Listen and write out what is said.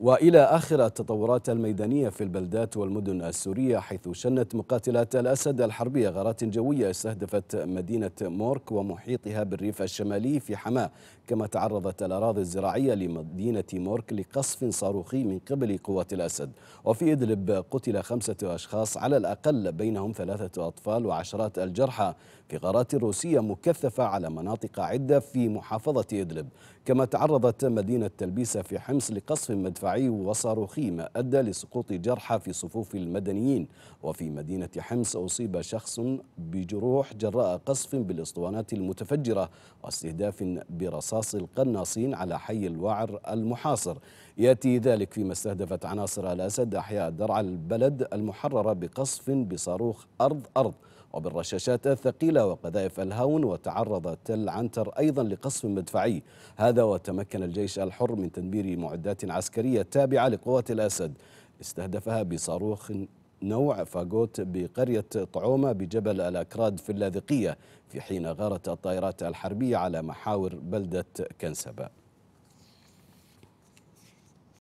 والى اخر التطورات الميدانيه في البلدات والمدن السوريه حيث شنت مقاتلات الاسد الحربيه غارات جويه استهدفت مدينه مورك ومحيطها بالريف الشمالي في حماه كما تعرضت الاراضي الزراعيه لمدينه مورك لقصف صاروخي من قبل قوات الاسد وفي ادلب قتل خمسه اشخاص على الاقل بينهم ثلاثه اطفال وعشرات الجرحى في غارات روسيه مكثفه على مناطق عده في محافظه ادلب كما تعرضت مدينه تلبيسه في حمص لقصف مدفع مدفعي وصاروخي ما أدى لسقوط جرحى في صفوف المدنيين وفي مدينة حمص أصيب شخص بجروح جراء قصف بالأسطوانات المتفجرة واستهداف برصاص القناصين على حي الوعر المحاصر يأتي ذلك فيما استهدفت عناصر الأسد أحياء درعا البلد المحررة بقصف بصاروخ أرض أرض وبالرشاشات الثقيلة وقذائف الهون وتعرض تل عنتر أيضا لقصف مدفعي هذا وتمكن الجيش الحر من تدمير معدات عسكرية تابعة لقوات الأسد استهدفها بصاروخ نوع فاغوت بقرية طعومة بجبل الأكراد في اللاذقية في حين غارت الطائرات الحربية على محاور بلدة كنسبة